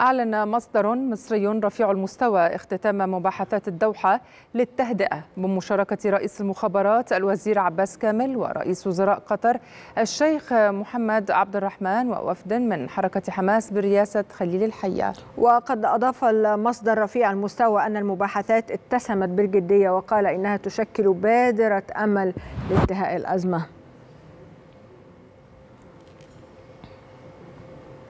أعلن مصدر مصري رفيع المستوى اختتام مباحثات الدوحة للتهدئة بمشاركة رئيس المخابرات الوزير عباس كامل ورئيس وزراء قطر الشيخ محمد عبد الرحمن ووفد من حركة حماس برئاسة خليل الحية وقد أضاف المصدر رفيع المستوى أن المباحثات اتسمت بالجدية وقال إنها تشكل بادرة أمل لانتهاء الأزمة